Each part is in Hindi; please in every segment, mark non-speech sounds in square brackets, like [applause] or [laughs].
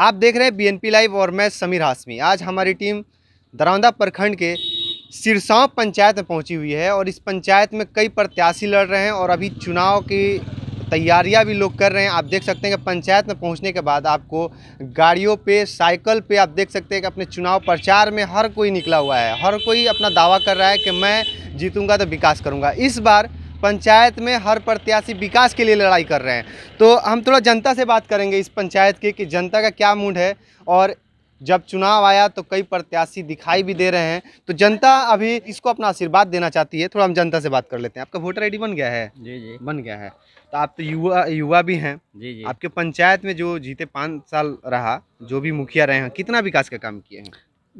आप देख रहे हैं बीएनपी लाइव और मैं समीर हाशमी आज हमारी टीम दरौंदा प्रखंड के सिरसाव पंचायत में पहुंची हुई है और इस पंचायत में कई प्रत्याशी लड़ रहे हैं और अभी चुनाव की तैयारियां भी लोग कर रहे हैं आप देख सकते हैं कि पंचायत में पहुंचने के बाद आपको गाड़ियों पे साइकिल पे आप देख सकते हैं कि अपने चुनाव प्रचार में हर कोई निकला हुआ है हर कोई अपना दावा कर रहा है कि मैं जीतूंगा तो विकास करूंगा इस बार पंचायत में हर प्रत्याशी विकास के लिए लड़ाई कर रहे हैं तो हम थोड़ा जनता से बात करेंगे इस पंचायत के कि जनता का क्या मूड है और जब चुनाव आया तो कई प्रत्याशी दिखाई भी दे रहे हैं तो जनता अभी इसको अपना आशीर्वाद देना चाहती है थोड़ा हम जनता से बात कर लेते हैं आपका वोटर आई बन गया है जी जी बन गया है तो आप तो युवा युवा भी हैं जी जी आपके पंचायत में जो जीते पाँच साल रहा जो भी मुखिया रहे हैं कितना विकास का काम किए हैं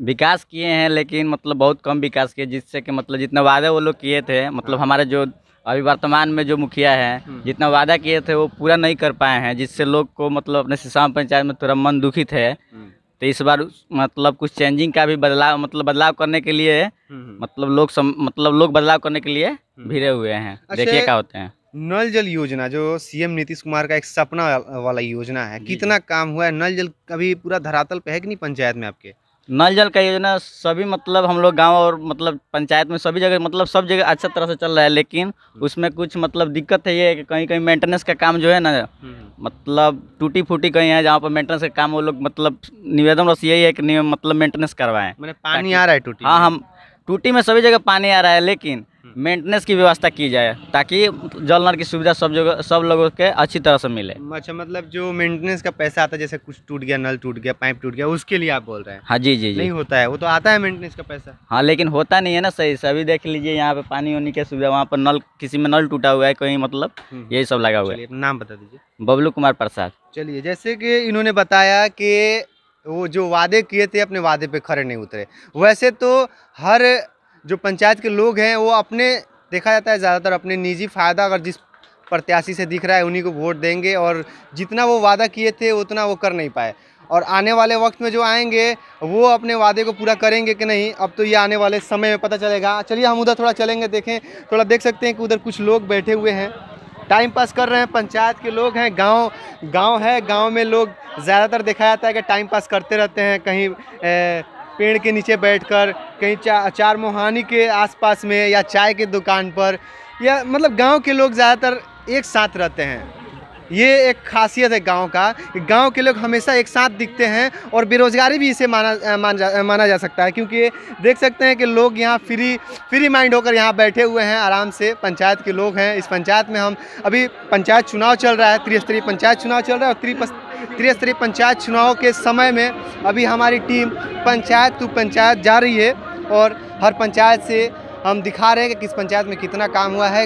विकास किए हैं लेकिन मतलब बहुत कम विकास किए जिससे कि मतलब जितना वादे वो लोग किए थे मतलब हमारे जो अभी वर्तमान में जो मुखिया है हम्म। जितना वादा किए थे वो पूरा नहीं कर पाए हैं जिससे लोग को मतलब अपने सिसाम पंचायत में थोड़ा मन दुखित है हम्म। तो इस बार मतलब कुछ चेंजिंग का भी बदलाव मतलब बदलाव करने के लिए हम्म, मतलब लोग सम, मतलब लोग बदलाव करने के लिए भिड़े हुए हैं अच्छा, देखिए क्या होते हैं नल जल योजना जो सीएम नीतीश कुमार का एक सपना वाला योजना है कितना काम हुआ है नल जल अभी पूरा धरातल पे है कि नहीं पंचायत में आपके नल जल का योजना सभी मतलब हम लोग गांव और मतलब पंचायत में सभी जगह मतलब सब जगह अच्छा तरह से चल रहा है लेकिन उसमें कुछ मतलब दिक्कत है ये कि कहीं कहीं मेंटेनेंस का काम जो है ना हम्म। मतलब टूटी फूटी कहीं है जहाँ पर मेंटेनेंस का काम वो लोग मतलब निवेदन बस यही है कि मतलब मेंटेनेंस करवाएं मैंने पानी आ रहा है टूटी हाँ हम टूटी में सभी जगह पानी आ रहा है लेकिन मेंटेनेंस हम्म। की व्यवस्था की जाए ताकि जल नल की सुविधा सब जगह सब लोगों के अच्छी तरह से मिले अच्छा मतलब जो मेंटेनेंस का पैसा आता है जैसे कुछ टूट गया नल टूट गया पाइप टूट गया उसके लिए आप बोल रहे हैं हाँ जी जी नहीं होता है वो तो आता है मेंटेनेंस का पैसा हाँ लेकिन होता नहीं है ना सही से अभी देख लीजिए यहाँ पे पानी होने की सुविधा वहाँ पर नल किसी में नल टूटा हुआ है कहीं मतलब हम्म। यही सब लगा हुआ है नाम बता दीजिए बबलू कुमार प्रसाद चलिए जैसे कि इन्होंने बताया कि वो जो वादे किए थे अपने वादे पे खड़े नहीं उतरे वैसे तो हर जो पंचायत के लोग हैं वो अपने देखा जाता है ज़्यादातर अपने निजी फ़ायदा अगर जिस प्रत्याशी से दिख रहा है उन्हीं को वोट देंगे और जितना वो वादा किए थे उतना वो कर नहीं पाए और आने वाले वक्त में जो आएंगे वो अपने वादे को पूरा करेंगे कि नहीं अब तो ये आने वाले समय में पता चलेगा चलिए हम उधर थोड़ा चलेंगे देखें थोड़ा देख सकते हैं कि उधर कुछ लोग बैठे हुए हैं टाइम पास कर रहे हैं पंचायत के लोग हैं गांव गांव है गांव में लोग ज़्यादातर देखा जाता है कि टाइम पास करते रहते हैं कहीं ए, पेड़ के नीचे बैठकर कहीं चा, चार मोहानी के आसपास में या चाय के दुकान पर या मतलब गांव के लोग ज़्यादातर एक साथ रहते हैं ये एक खासियत है गांव का गांव के लोग हमेशा एक साथ दिखते हैं और बेरोज़गारी भी इसे माना मान जा माना जा सकता है क्योंकि देख सकते हैं कि लोग यहाँ फ्री फ्री माइंड होकर यहाँ बैठे हुए हैं आराम से पंचायत के लोग हैं इस पंचायत में हम अभी पंचायत चुनाव चल रहा है त्रिस्तरीय पंचायत चुनाव चल रहा है और त्रिस्तरीय पंचायत चुनाव के समय में अभी हमारी टीम पंचायत टू पंचायत जा रही है और हर पंचायत से हम दिखा रहे हैं कि किस पंचायत में कितना काम हुआ है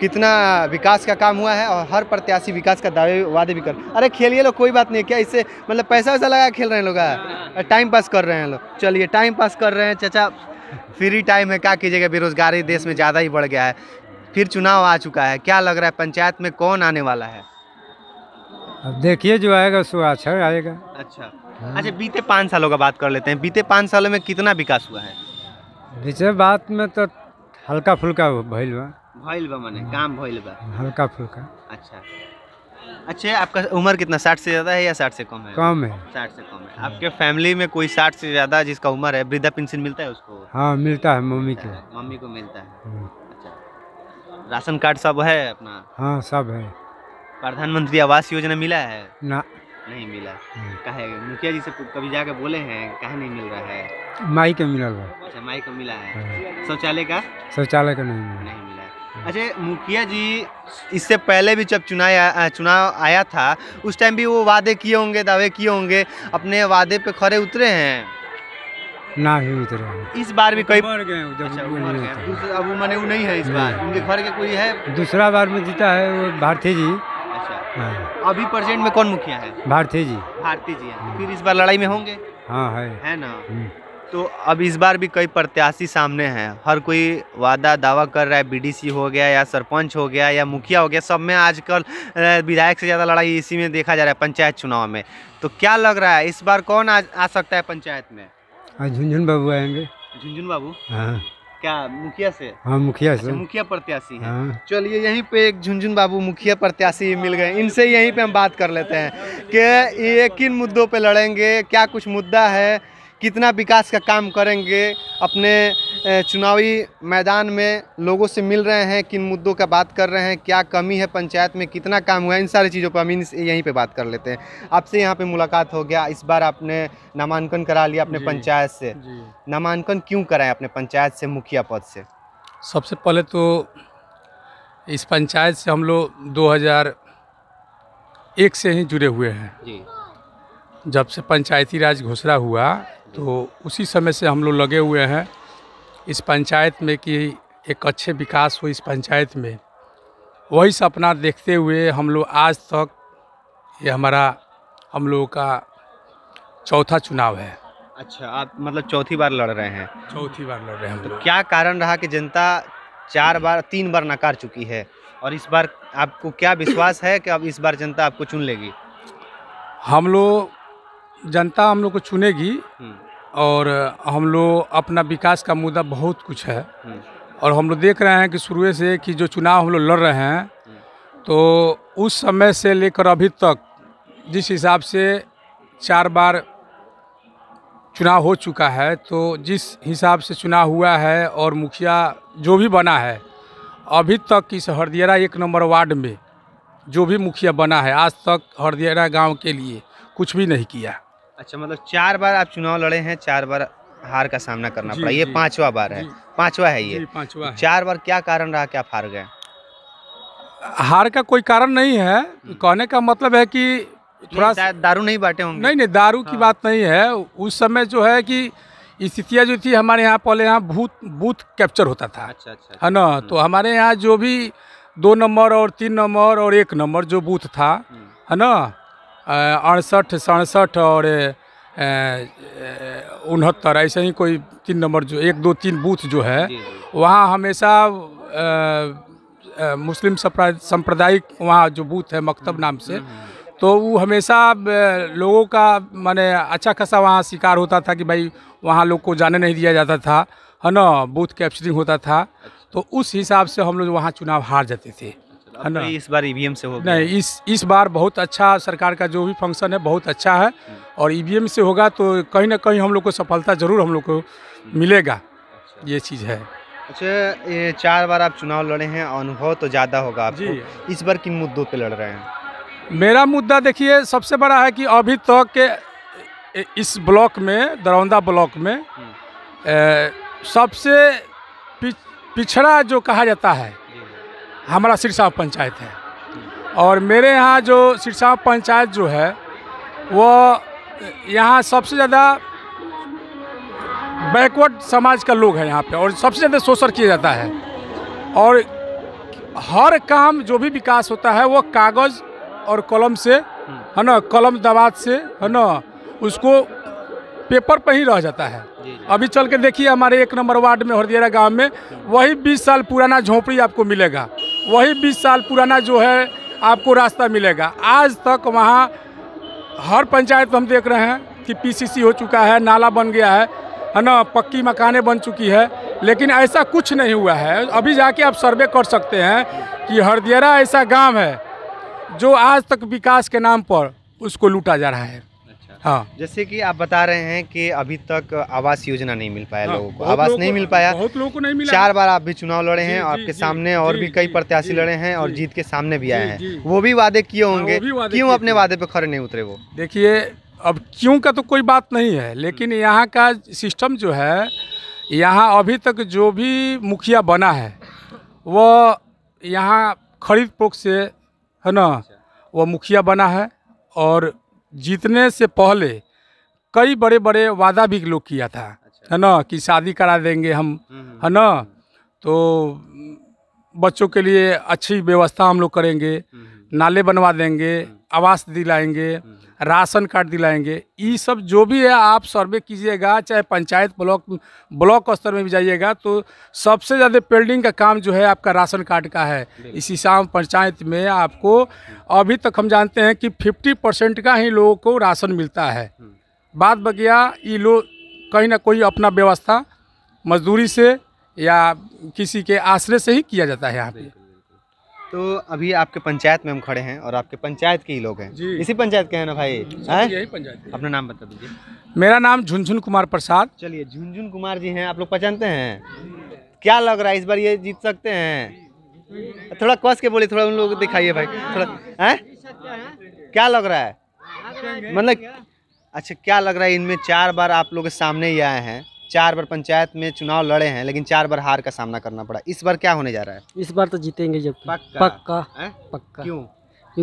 कितना विकास का काम हुआ है और हर प्रत्याशी विकास का दावे वादे भी कर अरे खेलिए लोग कोई बात नहीं क्या इससे मतलब पैसा वैसा लगा खेल रहे हैं लोग हाँ। हाँ। टाइम पास कर रहे हैं लोग चलिए टाइम पास कर रहे हैं चाचा फ्री टाइम है क्या कीजिएगा बेरोजगारी देश में ज़्यादा ही बढ़ गया है फिर चुनाव आ चुका है क्या लग रहा है पंचायत में कौन आने वाला है अब देखिए जो आएगा सो अच्छा आएगा अच्छा हाँ। अच्छा बीते पाँच सालों का बात कर लेते हैं बीते पाँच सालों में कितना विकास हुआ है बीते बात में तो हल्का फुल्का भैल हुआ माने काम हल्का फुल्का अच्छा अच्छा आपका उम्र कितना साठ से ज़्यादा है या साठ से कम है कम है साठ से कम है आपके फैमिली में कोई साठ से ज़्यादा जिसका उम्र है वृद्धा पेंशन मिलता है उसको हाँ मिलता है मम्मी को अच्छा, मम्मी को मिलता है हम्म। अच्छा राशन कार्ड सब है अपना हाँ सब है प्रधानमंत्री आवास योजना मिला है ना नहीं मिला हम्म। कहे मुखिया जी से कभी जाके बोले हैं कहे नहीं मिल रहा है माई का मिला अच्छा माई को मिला है हाँ। शौचालय का शौचालय का नहीं मिला नहीं अच्छा मुखिया जी इससे पहले भी जब चुनाव चुनाव आया था उस टाइम भी वो वादे किए होंगे दावे किए होंगे अपने वादे पे खड़े उतरे हैं ना ही उतरे इस बार भी कई मर गए अच्छा, अब मैंने वो नहीं है इस बार उनके घर के कोई है दूसरा बार में जीता है वो भारती जी अच्छा हाँ। अभी प्रेजेंट में कौन मुखिया है भारती जी भारती जी हाँ। फिर इस बार लड़ाई में होंगे हाँ है है ना हम्म। तो अब इस बार भी कई प्रत्याशी सामने हैं हर कोई वादा दावा कर रहा है बीडीसी हो गया या सरपंच हो गया या मुखिया हो गया सब में आजकल विधायक से ज़्यादा लड़ाई इसी में देखा जा रहा है पंचायत चुनाव में तो क्या लग रहा है इस बार कौन आ, आ सकता है पंचायत में झुंझुन बाबू आएंगे झुंझुन बाबू हाँ क्या मुखिया से हाँ मुखिया से अच्छा, मुखिया प्रत्याशी हैं हाँ। चलिए यहीं पे एक झुंझुन बाबू मुखिया प्रत्याशी मिल गए इनसे यहीं पे हम बात कर लेते हैं कि ये किन मुद्दों पे लड़ेंगे क्या कुछ मुद्दा है कितना विकास का काम करेंगे अपने चुनावी मैदान में लोगों से मिल रहे हैं किन मुद्दों का बात कर रहे हैं क्या कमी है पंचायत में कितना काम हुआ है इन सारी चीज़ों पर हम इन यहीं पे बात कर लेते हैं आपसे यहाँ पे मुलाकात हो गया इस बार आपने नामांकन करा लिया अपने पंचायत से नामांकन क्यों कराएं अपने पंचायत से मुखिया पद से सबसे पहले तो इस पंचायत से हम लोग एक से ही जुड़े हुए हैं जब से पंचायती राज घोषणा हुआ तो उसी समय से हम लोग लगे हुए हैं इस पंचायत में कि एक अच्छे विकास हो इस पंचायत में वही सपना देखते हुए हम लोग आज तक ये हमारा हम लोगों का चौथा चुनाव है अच्छा आप मतलब चौथी बार लड़ रहे हैं चौथी बार लड़ रहे हैं हम तो क्या कारण रहा कि जनता चार बार तीन बार नकार चुकी है और इस बार आपको क्या विश्वास है कि अब इस बार जनता आपको चुन लेगी हम लोग जनता हम लोग को चुनेगी हम्म। और हम लोग अपना विकास का मुद्दा बहुत कुछ है हम्म। और हम लोग देख रहे हैं कि शुरू से कि जो चुनाव हम लोग लड़ रहे हैं हम्म। तो उस समय से लेकर अभी तक जिस हिसाब से चार बार चुनाव हो चुका है तो जिस हिसाब से चुनाव हुआ है और मुखिया जो भी बना है अभी तक इस हरदियारा एक नंबर वार्ड में जो भी मुखिया बना है आज तक हरदियारा गांव के लिए कुछ भी नहीं किया अच्छा मतलब चार बार आप चुनाव लड़े हैं चार बार हार का सामना करना पड़ा ये पांचवा बार है पांचवा है ये पांचवा चार बार क्या कारण रहा क्या हार गए हार का कोई कारण नहीं है हम्म। कहने का मतलब है कि थोड़ा दा, दारू नहीं बांटे होंगे नहीं नहीं दारू हाँ। की बात नहीं है उस समय जो है कि स्थितियाँ जो थी हमारे यहाँ पहले यहाँ भूत बूथ कैप्चर होता था अच्छा अच्छा, अच्छा। है ना हम्म। तो हमारे यहाँ जो भी दो नंबर और तीन नंबर और एक नंबर जो बूथ था हम्म। है ना अड़सठ सड़सठ और उनहत्तर ऐसे ही कोई तीन नंबर जो एक दो तीन बूथ जो है वहाँ हमेशा मुस्लिम सांप्रदायिक वहाँ जो बूथ है मकतब हम्म, नाम हम्म, से हम्म, तो वो हमेशा लोगों का माने अच्छा खासा वहाँ शिकार होता था कि भाई वहाँ लोग को जाने नहीं दिया जाता था है ना बूथ कैप्चरिंग होता था अच्छा। तो उस हिसाब से हम लोग वहाँ चुनाव हार जाते थे है ना इस बार ईवीएम e से होगा नहीं इस इस बार बहुत अच्छा सरकार का जो भी फंक्शन है बहुत अच्छा है हम्म। और ईवीएम e से होगा तो कहीं ना कहीं हम लोग को सफलता जरूर हम लोग को हम्म। मिलेगा अच्छा। ये चीज़ है अच्छा ये चार बार आप चुनाव लड़े हैं अनुभव तो ज़्यादा होगा जी इस बार किन मुद्दों पर लड़ रहे हैं मेरा मुद्दा देखिए सबसे बड़ा है कि अभी तक तो के इस ब्लॉक में दरौंदा ब्लॉक में हम्म। ए, सबसे पिछड़ा जो कहा जाता है हमारा सिरसा पंचायत है और मेरे यहाँ जो सिरसा पंचायत जो है वो यहाँ सबसे ज़्यादा बैकवर्ड समाज का लोग है यहाँ पे और सबसे ज़्यादा शोषण किया जाता है और हर काम जो भी विकास होता है वो कागज़ और कलम से है ना कलम दवात से है ना उसको पेपर पर ही रह जाता है अभी चल के देखिए हमारे एक नंबर वार्ड में हरदियारा गांव में वही 20 साल पुराना झोपड़ी आपको मिलेगा वही 20 साल पुराना जो है आपको रास्ता मिलेगा आज तक वहाँ हर पंचायत हम देख रहे हैं कि पीसीसी हो चुका है नाला बन गया है है ना पक्की मकानें बन चुकी है लेकिन ऐसा कुछ नहीं हुआ है अभी जाके आप सर्वे कर सकते हैं कि हरदियरा ऐसा गांव है जो आज तक विकास के नाम पर उसको लूटा जा रहा है हाँ जैसे कि आप बता रहे हैं कि अभी तक आवास योजना नहीं मिल पाया हाँ, लोगों को आवास नहीं मिल पाया बहुत लोगों को नहीं मिला चार बार आप भी चुनाव लड़े हैं आपके सामने और भी कई प्रत्याशी लड़े हैं और जीत के सामने भी आए हैं वो भी वादे किए हाँ, होंगे क्यों अपने वादे पे खड़े नहीं उतरे वो देखिए अब क्यों का तो कोई बात नहीं है लेकिन हम्म। यहाँ का सिस्टम जो है यहाँ अभी तक जो भी मुखिया बना है वह यहाँ खरीद पोख से है ना अच्छा। वह मुखिया बना है और जीतने से पहले कई बड़े बड़े वादा भी लोग किया था अच्छा। है ना कि शादी करा देंगे हम हम्म, हम्म। है ना तो बच्चों के लिए अच्छी व्यवस्था हम लोग करेंगे हम्म, नाले बनवा देंगे आवास दिलाएंगे राशन कार्ड दिलाएंगे ये सब जो भी है आप सर्वे कीजिएगा चाहे पंचायत ब्लॉक ब्लॉक स्तर में भी जाइएगा तो सबसे ज़्यादा पेल्डिंग का काम जो है आपका राशन कार्ड का है इसी शाम पंचायत में आपको अभी तक हम जानते हैं कि फिफ्टी परसेंट का ही लोगों को राशन मिलता है हम्म। बाद बगिया ये लोग कहीं ना कोई अपना व्यवस्था मजदूरी से या किसी के आश्रय से ही किया जाता है यहाँ पर तो अभी आपके पंचायत में हम खड़े हैं और आपके पंचायत के ही लोग हैं इसी पंचायत के हैं ना भाई हाँ? यही पंचायत अपना नाम बता दीजिए मेरा नाम झुनझुन कुमार प्रसाद चलिए झुनझुन कुमार जी हैं आप लोग पहचानते हैं क्या लग रहा है इस बार ये जीत सकते हैं थोड़ा कस के बोले थोड़ा उन लोगों को दिखाइए भाई थोड़ा है हाँ? क्या लग रहा है मतलब अच्छा क्या लग रहा है इनमें चार बार आप लोग के सामने ही आए हैं चार बार पंचायत में चुनाव लड़े हैं लेकिन चार बार हार का सामना करना पड़ा इस बार क्या होने जा रहा है इस बार तो जीतेंगे जब पक्का पक्का, पक्का। क्यों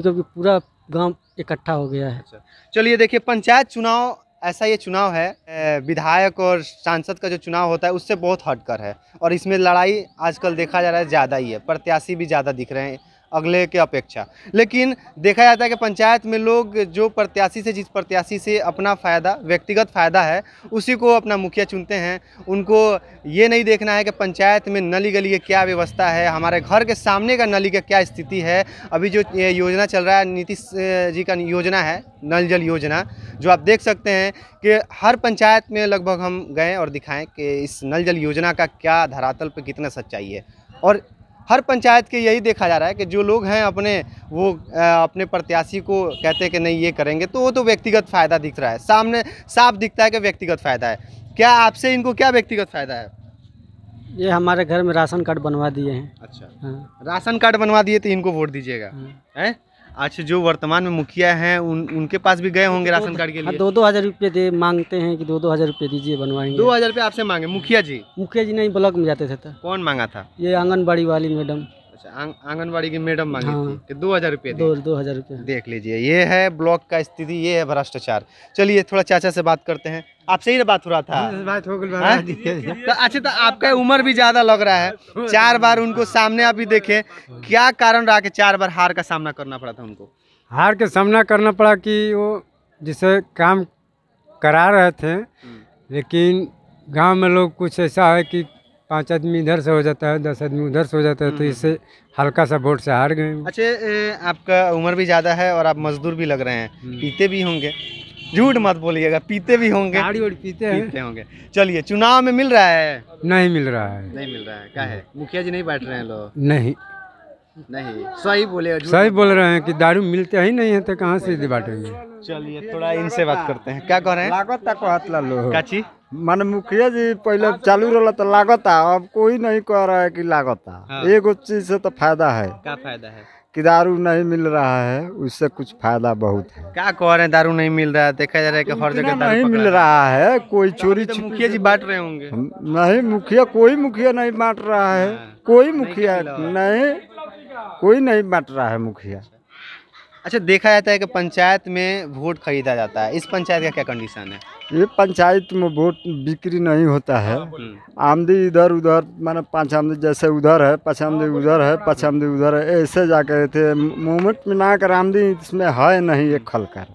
क्योंकि पूरा गांव इकट्ठा हो गया है अच्छा। चलिए देखिए पंचायत चुनाव ऐसा ये चुनाव है विधायक और सांसद का जो चुनाव होता है उससे बहुत हटकर है और इसमें लड़ाई आजकल देखा जा रहा है ज़्यादा ही है प्रत्याशी भी ज़्यादा दिख रहे हैं अगले के अपेक्षा लेकिन देखा जाता है कि पंचायत में लोग जो प्रत्याशी से जिस प्रत्याशी से अपना फ़ायदा व्यक्तिगत फ़ायदा है उसी को अपना मुखिया चुनते हैं उनको ये नहीं देखना है कि पंचायत में नली गली की क्या व्यवस्था है हमारे घर के सामने का नली का क्या स्थिति है अभी जो योजना चल रहा है नीतीश जी का योजना है नल जल योजना जो आप देख सकते हैं कि हर पंचायत में लगभग हम गए और दिखाएँ कि इस नल जल योजना का क्या धरातल पर कितना सच्चाई है और हर पंचायत के यही देखा जा रहा है कि जो लोग हैं अपने वो अपने प्रत्याशी को कहते हैं कि नहीं ये करेंगे तो वो तो व्यक्तिगत फ़ायदा दिख रहा है सामने साफ दिखता है कि व्यक्तिगत फ़ायदा है क्या आपसे इनको क्या व्यक्तिगत फ़ायदा है ये हमारे घर में राशन कार्ड बनवा दिए हैं अच्छा हाँ। राशन कार्ड बनवा दिए तो इनको वोट दीजिएगा हाँ। अच्छा जो वर्तमान में मुखिया हैं उन उनके पास भी गए होंगे राशन कार्ड के हाँ, लिए दो दो हज़ार रुपये दे मांगते हैं कि दो दो हज़ार रुपये दीजिए बनवाएंगे दो हज़ार रुपये आपसे मांगे मुखिया जी मुखिया जी नहीं ब्लॉक में जाते थे तो। कौन मांगा था ये आंगनबाड़ी वाली मैडम अच्छा, आंगनबाड़ी की मैडम मांगी हाँ। थी कि दो हजार रुपये दो, दो हजार रुपये देख लीजिए ये है ब्लॉक का स्थिति ये है भ्रष्टाचार चलिए थोड़ा चाचा से बात करते हैं आपसे ही बात हो रहा था हाँ, बात हो हाँ? [laughs] तो अच्छा तो आपका उम्र भी ज्यादा लग रहा है चार बार उनको सामने अभी देखे क्या कारण रहा कि चार बार हार का सामना करना पड़ा था उनको हार का सामना करना पड़ा कि वो जिसे काम करा रहे थे हम्म। लेकिन गांव में लोग कुछ ऐसा है कि पाँच आदमी इधर से हो जाता है दस आदमी उधर से हो जाता है तो हम्म। इससे हल्का सा वोट से हार गए अच्छा आपका उम्र भी ज़्यादा है और आप मजदूर भी लग रहे हैं हम्म। पीते भी होंगे झूठ मत बोलिएगा पीते भी होंगे गाड़ी पीते, पीते होंगे चलिए चुनाव में मिल रहा है नहीं मिल रहा है नहीं मिल रहा है क्या है मुखिया जी नहीं बैठ रहे हैं लोग नहीं नहीं सही बोले सही बोल रहे हैं कि दारू मिलते ही नहीं है तो कहाँ से बांटेंगे चलिए थोड़ा इनसे बात करते हैं क्या कह रहे हैं लागत मान मुखिया जी पहले चालू रहा तो लागत अब कोई नहीं कह रहा है कि लागत हाँ। एक चीज से तो फायदा है क्या फायदा है कि दारू नहीं मिल रहा है उससे कुछ फायदा बहुत है क्या कह रहे हैं दारू नहीं मिल रहा है देखा जा रहा है कि हर जगह नहीं मिल रहा है कोई चोरी तो मुखिया जी बांट रहे होंगे नहीं मुखिया कोई मुखिया नहीं बांट रहा है हाँ। कोई मुखिया नहीं कोई नहीं बांट रहा है मुखिया अच्छा देखा जाता है कि पंचायत में वोट खरीदा जाता है इस पंचायत का क्या कंडीशन है ये पंचायत में वोट बिक्री नहीं होता है हाँ, आमदी इधर उधर माना पाँच आमदी जैसे उधर है पाँच आमदी हाँ, उधर है पाँच आमदी उधर है ऐसे जा कर थे मूवमेंट में ना कर आमदी इसमें है नहीं एक खल कर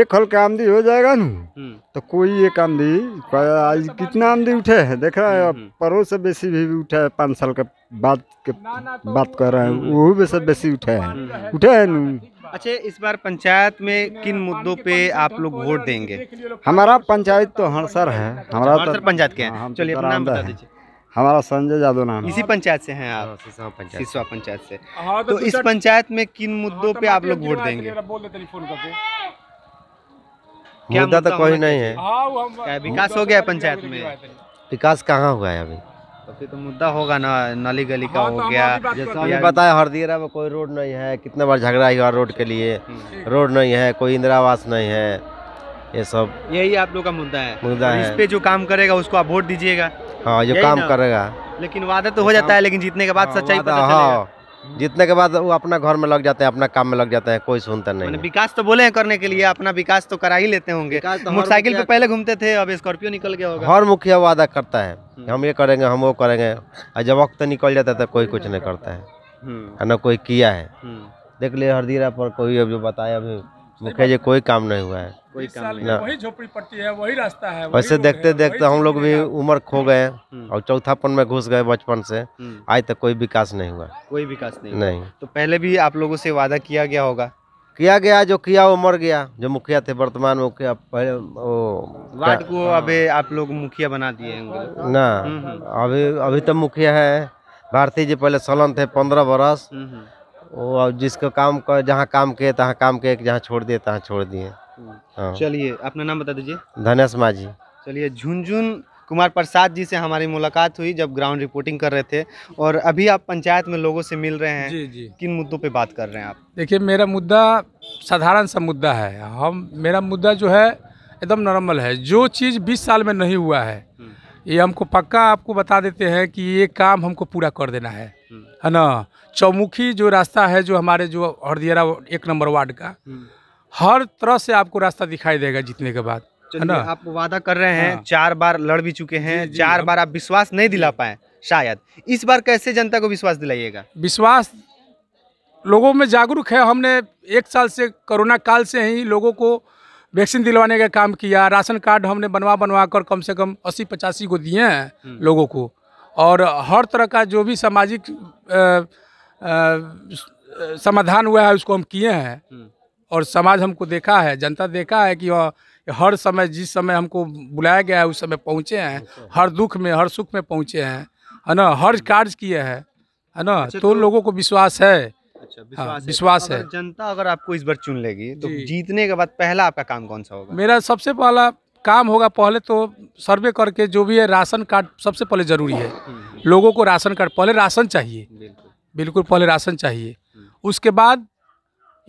एक हल का आमदी हो जाएगा न हम्म। तो कोई एक आमदी आज तो कितना आमदी उठे है देख रहे हैं पड़ोस से बेसी भी, भी है पाँच साल के बाद के तो बात कर रहे हैं हम्म, वो भी सब बेसी हम्म। उठे हैं उठे है न अच्छा इस बार पंचायत में किन मुद्दों पे आप लोग वोट देंगे हमारा पंचायत तो सर है अच्छा, हमारा तो पंचायत के हाँ, तो नाम बता दीजिए हमारा संजय यादव नाम इसी पंचायत से हैं आप हाँ, पंचायत से हाँ, तो इस पंचायत में किन मुद्दों पे आप लोग वोट देंगे मुद्दा तो कोई नहीं हाँ, तो है विकास हो गया पंचायत में विकास कहाँ हुआ है अभी तो तो मुद्दा होगा ना नली गली का हाँ, हो तो गया जैसा बताया हरदीरा में कोई रोड नहीं है कितना बार झगड़ा हुआ रोड के लिए रोड नहीं है कोई इंदिरा आवास नहीं है ये सब यही आप लोग का मुद्दा है मुद्दा है इस पे जो काम करेगा उसको आप वोट दीजिएगा हाँ जो काम करेगा लेकिन वादा तो हो जाता है लेकिन जीतने के बाद हाँ, सच्चाई पता चलेगा जितने के बाद वो अपना घर में लग जाते हैं अपना काम में लग जाते हैं कोई सुनता नहीं विकास तो बोले हैं करने के लिए अपना विकास तो करा ही लेते होंगे तो मोटरसाइकिल पे पहले घूमते थे अब स्कॉर्पियो निकल गया होगा हर मुखिया वादा करता है हम्म। हम ये करेंगे हम वो करेंगे और जब वक्त निकल जाता है तब कोई कुछ नहीं करता है हम्म। न कोई किया है हम्म। देख लिया हरदीरा पर कोई अभी बताया अभी मुखिया जी कोई काम नहीं हुआ है कोई काम नहीं वही झोपड़ी पट्टी है वही रास्ता है वैसे देखते देखते हम लोग भी उम्र खो गए हम्म। और चौथापन में घुस गए बचपन से हम्म। आज तक कोई विकास नहीं हुआ कोई विकास नहीं नहीं तो पहले भी आप लोगों से वादा किया गया होगा किया गया जो किया वो मर गया जो मुखिया थे वर्तमान मुखिया पहले वो वार्ड को अभी आप लोग मुखिया बना दिए ना हम्म, अभी अभी तो मुखिया है भारतीय जी पहले सलन थे पंद्रह बरस वो जिसको काम कर जहाँ काम किए तहाँ काम किए जहाँ छोड़ दिए तहाँ छोड़ दिए हाँ। चलिए अपना नाम बता दीजिए धनेश माझी चलिए झुनझुन कुमार प्रसाद जी से हमारी मुलाकात हुई जब ग्राउंड रिपोर्टिंग कर रहे थे और अभी आप पंचायत में लोगों से मिल रहे हैं जी जी किन मुद्दों पे बात कर रहे हैं आप देखिए मेरा मुद्दा साधारण सा मुद्दा है हम मेरा मुद्दा जो है एकदम नॉर्मल है जो चीज़ बीस साल में नहीं हुआ है हम्म। ये हमको पक्का आपको बता देते हैं कि ये काम हमको पूरा कर देना है हम्म। है न चौमुखी जो रास्ता है जो हमारे जो हरदियरा एक नंबर वार्ड का हम्म। हर तरह से आपको रास्ता दिखाई देगा जीतने के बाद है ना आप वादा कर रहे हैं हाँ। चार बार लड़ भी चुके हैं जी, चार जी, बार आप विश्वास नहीं दिला पाए शायद इस बार कैसे जनता को विश्वास दिलाइएगा विश्वास लोगों में जागरूक है हमने एक साल से कोरोना काल से ही लोगों को वैक्सीन दिलवाने का काम किया राशन कार्ड हमने बनवा बनवा कर कम से कम अस्सी पचासी को दिए हैं हम्म। लोगों को और हर तरह का जो भी सामाजिक समाधान हुआ है उसको हम किए हैं हम्म। और समाज हमको देखा है जनता देखा है कि हर समय जिस समय हमको बुलाया गया है उस समय पहुँचे हैं अच्छा। हर दुख में हर सुख में पहुँचे हैं है ना हर कार्य किए हैं है ना अच्छा तो, तो लोगों को विश्वास है अच्छा विश्वास, हाँ, विश्वास है, तो है। जनता अगर आपको इस बार चुन लेगी तो जीतने के बाद पहला आपका काम कौन सा होगा मेरा सबसे पहला काम होगा पहले तो सर्वे करके जो भी है राशन कार्ड सबसे पहले ज़रूरी है हम्म, हम्म। लोगों को राशन कार्ड पहले राशन चाहिए बिल्कुल पहले राशन चाहिए हम्म। उसके बाद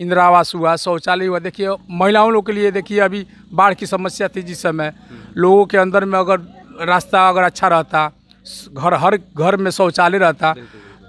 इंदिरा आवास हुआ शौचालय हुआ देखिए महिलाओं लोग के लिए देखिए अभी बाढ़ की समस्या थी जिस समय लोगों के अंदर में अगर रास्ता अगर अच्छा रहता घर हर घर में शौचालय रहता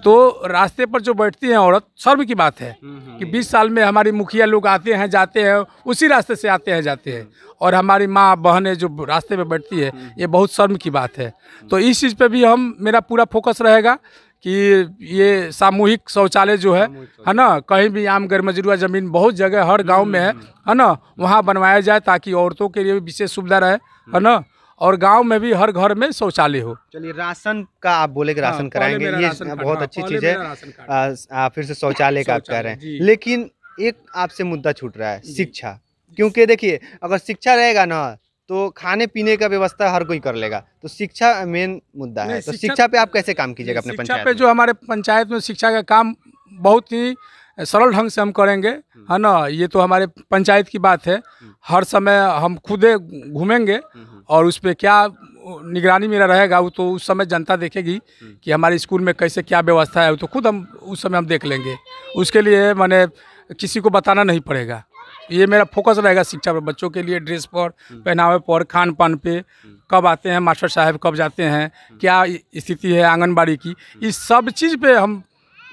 तो रास्ते पर जो बैठती हैं औरत शर्म की बात है हम्म, हम्म। कि 20 साल में हमारी मुखिया लोग आते हैं जाते हैं उसी रास्ते से आते हैं जाते हैं और हमारी माँ बहनें जो रास्ते में बैठती है हम्म। ये बहुत शर्म की बात है तो इस चीज़ पे भी हम मेरा पूरा फोकस रहेगा कि ये सामूहिक शौचालय जो है है ना कहीं भी आम गैरमजरुआ ज़मीन बहुत जगह हर गांव में है हम्म। है ना वहाँ बनवाया जाए ताकि औरतों के लिए भी विशेष सुविधा रहे है ना और गांव में भी हर घर में शौचालय हो चलिए राशन का आप बोले कि राशन हाँ, कराएंगे ये बहुत हाँ, अच्छी चीज़ है फिर से शौचालय का आप कह रहे हैं लेकिन एक आपसे मुद्दा छूट रहा है शिक्षा क्योंकि देखिए अगर शिक्षा रहेगा ना तो खाने पीने का व्यवस्था हर कोई कर लेगा तो शिक्षा मेन मुद्दा है तो शिक्षा पे आप कैसे काम कीजिएगा अपने पंचायत पे जो हमारे पंचायत में शिक्षा का काम बहुत ही सरल ढंग से हम करेंगे हम्म। है ना ये तो हमारे पंचायत की बात है हम्म। हर समय हम खुदे घूमेंगे हम्म, और उस पर क्या निगरानी मेरा रहेगा वो तो उस समय जनता देखेगी कि हमारे स्कूल में कैसे क्या व्यवस्था है वो तो खुद हम उस समय हम देख लेंगे उसके लिए मैंने किसी को बताना नहीं पड़ेगा ये मेरा फोकस रहेगा शिक्षा पर बच्चों के लिए ड्रेस पर हम्म। पहनावे पर खान पान पे हम्म। कब आते हैं मास्टर साहब कब जाते हैं हम्म। क्या स्थिति है आंगनबाड़ी की इस सब चीज़ पे हम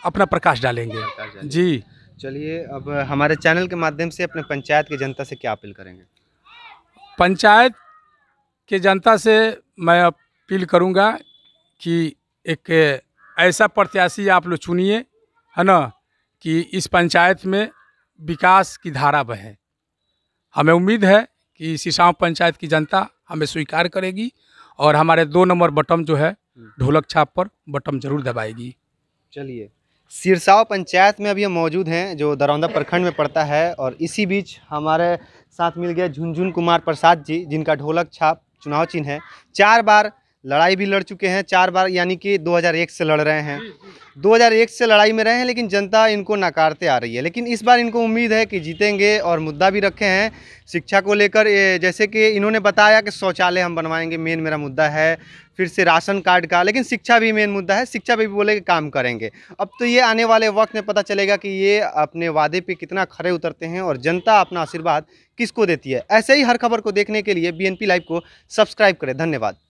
अपना प्रकाश डालेंगे जी चलिए अब हमारे चैनल के माध्यम से अपने पंचायत की जनता से क्या अपील करेंगे पंचायत के जनता से मैं अपील करूँगा कि एक ऐसा प्रत्याशी आप लोग चुनिए है ना कि इस पंचायत में विकास की धारा बहे हमें उम्मीद है कि सिसाव पंचायत की जनता हमें स्वीकार करेगी और हमारे दो नंबर बटम जो है ढोलक छाप पर बटम जरूर दबाएगी चलिए सिरसाव पंचायत में अभी हम मौजूद हैं जो दरौंदा प्रखंड में पड़ता है और इसी बीच हमारे साथ मिल गए झुनझुन कुमार प्रसाद जी जिनका ढोलक छाप चुनाव चिन्ह है चार बार लड़ाई भी लड़ चुके हैं चार बार यानी कि 2001 से लड़ रहे हैं 2001 से लड़ाई में रहे हैं लेकिन जनता इनको नकारते आ रही है लेकिन इस बार इनको उम्मीद है कि जीतेंगे और मुद्दा भी रखे हैं शिक्षा को लेकर जैसे कि इन्होंने बताया कि शौचालय हम बनवाएंगे मेन मेरा मुद्दा है फिर से राशन कार्ड का लेकिन शिक्षा भी मेन मुद्दा है शिक्षा भी बोले कि काम करेंगे अब तो ये आने वाले वक्त में पता चलेगा कि ये अपने वादे पर कितना खड़े उतरते हैं और जनता अपना आशीर्वाद किसको देती है ऐसे ही हर खबर को देखने के लिए बी लाइव को सब्सक्राइब करें धन्यवाद